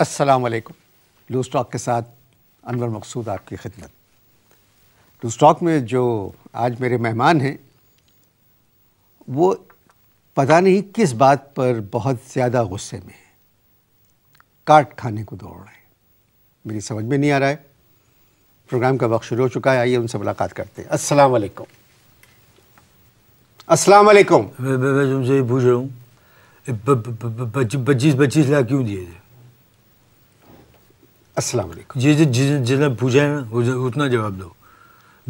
असलकम लू स्टॉक के साथ अनवर मकसूद आपकी खिदमत लू स्टॉक में जो आज मेरे मेहमान हैं वो पता नहीं किस बात पर बहुत ज़्यादा गुस्से में है काट खाने को दौड़ रहे हैं मेरी समझ में नहीं आ रहा है प्रोग्राम का वक्त शुरू हो चुका है आइए उनसे मुलाकात करते हैं असलकम अस्सलाम वालेकुम मैं मैं तुमसे पूछ रहा हूँ पच्चीस पच्चीस लाख क्यों दिए थे अस्सलाम वालेकुम जी जी जितना पूछा है ना उतना जवाब दो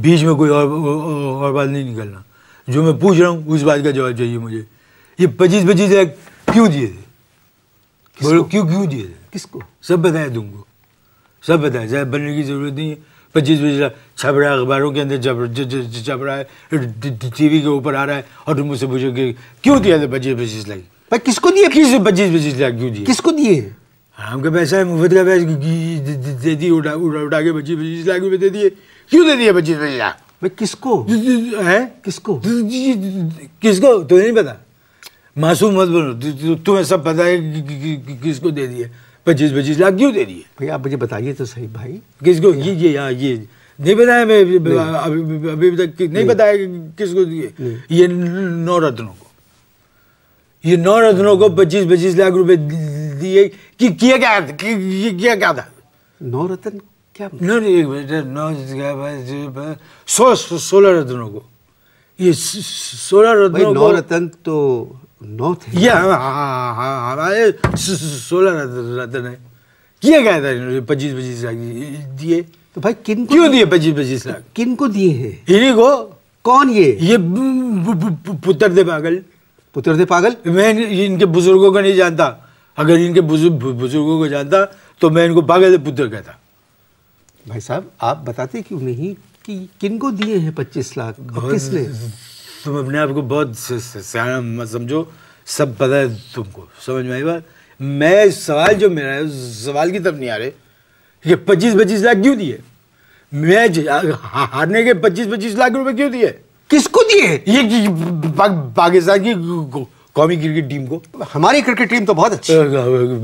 बीच में कोई और और बात नहीं निकलना जो मैं पूछ रहा हूँ उस बात का जवाब चाहिए मुझे ये पच्चीस पच्चीस लाख क्यों दिए थे बोलो क्यों क्यों दिए थे किसको सब बताया तुमको सब बताया ज्यादा बनने की ज़रूरत नहीं है पच्चीस पच्चीस लाख छप रहा है अखबारों के अंदर छप छप रहा है टी वी के ऊपर आ रहा है और तुम मुझसे पूछो कि क्यों दिया था पच्चीस पच्चीस लाख भाई किसको दिए किस पच्चीस पच्चीस लाख क्यों दिए किसको दिए हमके हाँ, पैसा है मुफ्त का पैसा दे दिए उठा उठा उठा के पच्चीस पच्चीस लाख रुपये दे दिए क्यों दे दिए पच्चीस पच्चीस लाख भाई किसको है किसको किसको तुम्हें नहीं पता मासूम मत बोलो तुम्हें सब पता है किसको दे दिए पच्चीस पच्चीस लाख क्यों दे दिए भाई आप मुझे बताइए तो सही भाई किसको ये ये यहाँ ये नहीं बताया मैं अभी अभी तक नहीं बताया किसको दिए ये नौ रत्नों को ये नौ रत्नों को पच्चीस पच्चीस लाख रुपए दिए कि किया क्या कि, किया क्या था क्या नौ सो, सोलह रत्नों को ये सोलह रत्नों नौ तो नौ थे हाँ हाँ हाँ, हाँ, हाँ, हाँ है किया था पच्चीस पच्चीस लाख दिए तो भाई किन क्यों दिए पच्चीस पच्चीस लाख किन को दिए हैं इन्हीं को कौन ये ये पुत्र दे पागल पुत्र दे पागल मैं इनके बुजुर्गों को नहीं जानता अगर इनके बुजुर्ग बुजुर्गों को जानता तो मैं इनको बागल पुत्र कहता भाई साहब आप बताते क्यों नहीं कि किन को दिए हैं पच्चीस लाख किसने तुम अपने आप को बहुत समझो सब पता है तुमको समझ में आई बात मैं सवाल जो मेरा है सवाल की तरफ नहीं आ रहे कि पच्चीस पच्चीस लाख क्यों दिए मैं हारने के पच्चीस पच्चीस लाख रुपए क्यों दिए किसको दिए ये पाकिस्तान की कौमी क्रिकेट टीम को हमारी क्रिकेट टीम तो बहुत अच्छी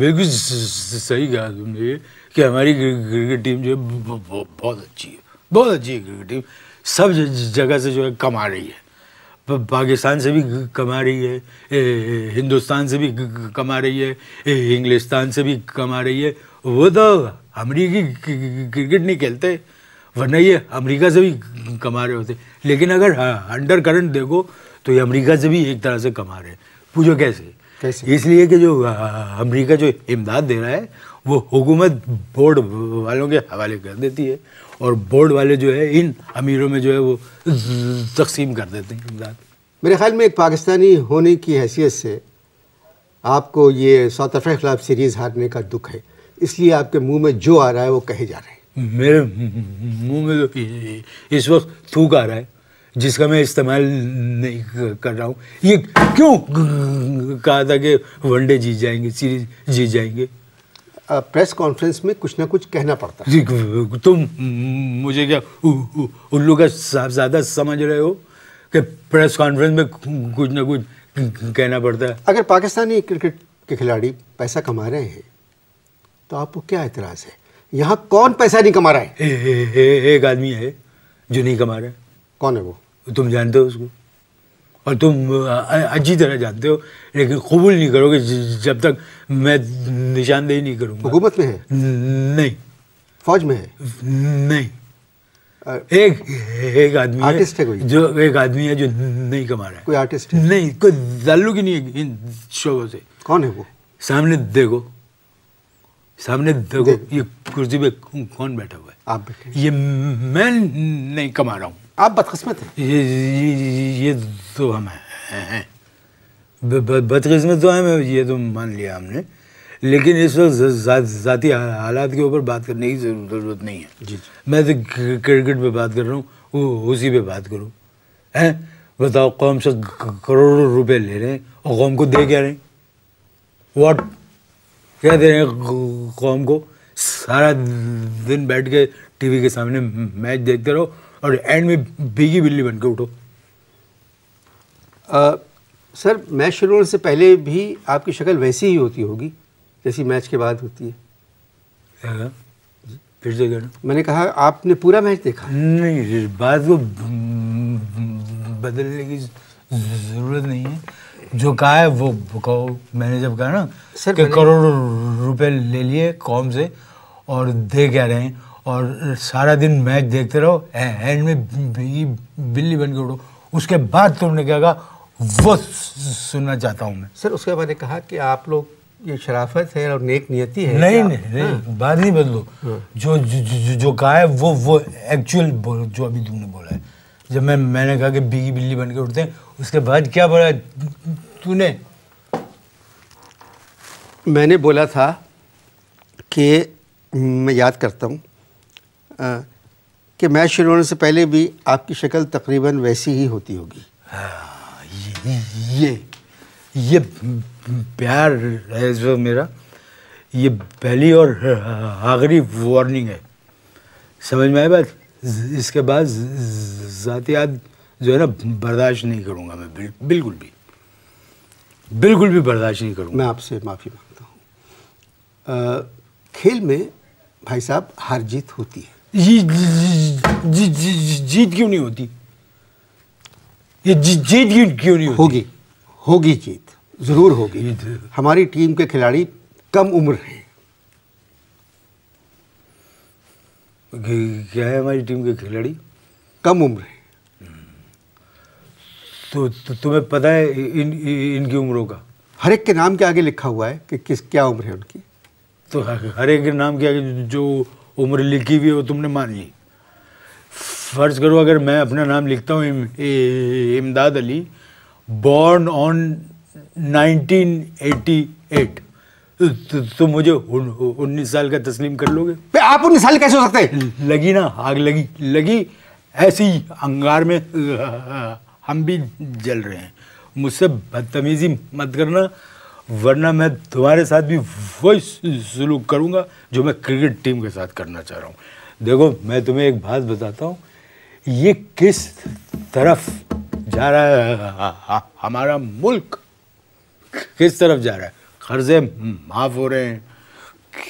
बिल्कुल सही कहा तुमने कि हमारी क्रिकेट टीम जो है बहुत अच्छी है बहुत अच्छी है क्रिकेट टीम सब जगह से जो है कमा रही है पाकिस्तान से भी कमा रही है ए, हिंदुस्तान से भी कमा रही है इंग्लिस्तान से भी कमा रही है वो तो अमरीकी क्रिकेट नहीं खेलते वरना ये अमेरिका से भी कमा रहे होते लेकिन अगर हाँ, अंडर करंट देखो तो ये अमेरिका से भी एक तरह से कमा रहे हैं पूछो कैसे कैसे इसलिए कि जो अमेरिका जो इमदाद दे रहा है वो हुकूमत बोर्ड वालों के हवाले कर देती है और बोर्ड वाले जो है इन अमीरों में जो है वो तकसीम कर देते हैं इमदाद मेरे ख्याल में एक पाकिस्तानी होने की हैसियत से आपको ये साउथ अफ्रीका खिलाफ सीरीज़ हारने का दुख है इसलिए आपके मुंह में जो आ रहा है वो कहे जा रहे हैं मेरे मुंह में तो इस वक्त थूक आ रहा है जिसका मैं इस्तेमाल नहीं कर रहा हूँ ये क्यों कहा था कि वनडे जीत जाएंगे सीरीज जीत जाएंगे प्रेस कॉन्फ्रेंस में कुछ ना कुछ कहना पड़ता है तुम मुझे क्या उल्लू का ज़्यादा समझ रहे हो कि प्रेस कॉन्फ्रेंस में कुछ ना कुछ कहना पड़ता है अगर पाकिस्तानी क्रिकेट के खिलाड़ी पैसा कमा रहे हैं तो आपको क्या एतराज़ है यहाँ कौन पैसा नहीं कमा रहा है ए, ए, ए, एक आदमी है जो नहीं कमा रहा है कौन है वो तुम जानते हो उसको और तुम अच्छी तरह जानते हो लेकिन कबूल नहीं करोगे जब तक मैं निशानदेही नहीं करूँगा हुकूमत में है नहीं फौज में है नहीं एक एक आदमी है, है कोई जो एक आदमी है जो नहीं कमा रहा है कोई आर्टिस्ट है नहीं कोई दालू की नहीं है इन शोबों से कौन है वो सामने देखो सामने देखो दे। ये कुर्सी पे कौन बैठा हुआ है आप बैठे ये मैं नहीं कमा रहा हूँ आप बदकिस्मत ये ये, ये तो हम हैं बदकिस्मत तो हम ये तो मान लिया हमने लेकिन इस वक्त ज़ाती हालात के ऊपर बात करने की ज़रूरत नहीं है जी मैं तो क्रिकेट पे बात कर रहा हूँ उसी पे बात करूँ हैं बताओ कौम से करोड़ों रुपए ले रहे हैं और कौम को दे क्या रहे वॉट क्या दे रहे हैं कौम को सारा दिन बैठ के टीवी के सामने मैच देखते रहो और एंड में बिगी बिल्ली बन के उठो आ, सर मैच शुरू होने से पहले भी आपकी शक्ल वैसी ही होती होगी जैसी मैच के बाद होती है हाँ, फिर से मैंने कहा आपने पूरा मैच देखा नहीं बात को बदलने की ज़रूरत नहीं है जो कहा है वो कहो मैंने जब कहा ना सर कि करोड़ों रुपए ले लिए कॉम से और दे क्या रहे हैं और सारा दिन मैच देखते रहो हैंड में बिल्ली बन के उठो उसके बाद तुमने क्या कहा वो सुनना चाहता हूँ मैं सर उसके बाद कहा कि आप लोग ये शराफत है और नेक नियति है नहीं नहीं, नहीं हाँ। बात नहीं बदलो हाँ। जो जो जो कहा है वो वो एक्चुअल जो अभी तुमने बोला है जब मैं मैंने कहा कि बिगी बिल्ली बन के उठते हैं उसके बाद क्या बोला तूने मैंने बोला था कि मैं याद करता हूँ कि मैच शुरू होने से पहले भी आपकी शक्ल तकरीबन वैसी ही होती होगी हाँ, ये ये, ये प्यार है जो मेरा ये पहली और आखिरी वार्निंग है समझ में आई बात इसके बाद ज़ातियात जो है ना बर्दाश्त नहीं करूँगा मैं बिल, बिल्कुल भी बिल्कुल भी बर्दाश्त नहीं करूँगा मैं आपसे माफ़ी मांगता हूँ खेल में भाई साहब हार जीत होती है जीत क्यों नहीं होती ये जीत क्यों नहीं होगी होगी जीत ज़रूर होगी हमारी टीम के खिलाड़ी कम उम्र हैं क्या है हमारी टीम के खिलाड़ी कम उम्र है तो, तो तुम्हें पता है इन इनकी उम्रों का हर एक के नाम के आगे लिखा हुआ है कि किस क्या उम्र है उनकी तो हर एक के नाम के आगे जो उम्र लिखी हुई है वो तुमने मान ली फ़र्ज करो अगर मैं अपना नाम लिखता हूँ इमदाद अली बॉर्न ऑन 1988 तो, तो मुझे उन्नीस साल का तस्लीम कर लोगे आप उन्नीस साल कैसे हो सकते हैं लगी ना आग लगी लगी ऐसी अंगार में हम भी जल रहे हैं मुझसे बदतमीजी मत करना वरना मैं तुम्हारे साथ भी वही सलूक करूँगा जो मैं क्रिकेट टीम के साथ करना चाह रहा हूँ देखो मैं तुम्हें एक बात बताता हूँ ये किस तरफ जा रहा है हमारा मुल्क किस तरफ जा रहा है कर्जे माफ़ हो रहे हैं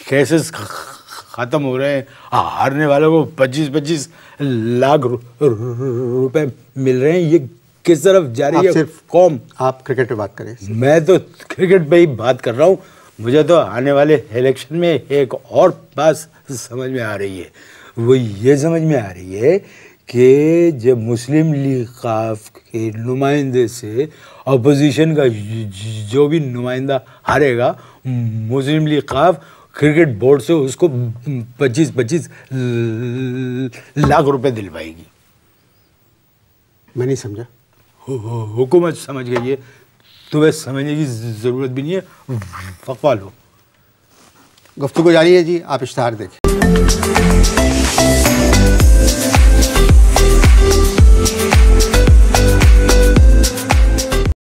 केसेस ख़त्म हो रहे हैं हाँ, हारने वालों को पच्चीस पच्चीस लाख रुपए मिल रहे हैं ये किस तरफ जा रही है सिर्फ कौम आप क्रिकेट पे बात करें मैं तो क्रिकेट पे ही बात कर रहा हूँ मुझे तो आने वाले इलेक्शन में एक और बात समझ में आ रही है वो ये समझ में आ रही है कि जब मुस्लिम लीग काफ के नुमाइंदे से अपोजिशन का जो भी नुमाइंदा हारेगा मुस्लिम लीग काफ क्रिकेट बोर्ड से उसको 25-25 लाख रुपए दिलवाएगी मैं नहीं समझा हुकूमत समझ गई है तुम्हें समझने की ज़रूरत भी नहीं है फकवा लो गुफ्तु जारी है जी आप इश्तहार देखें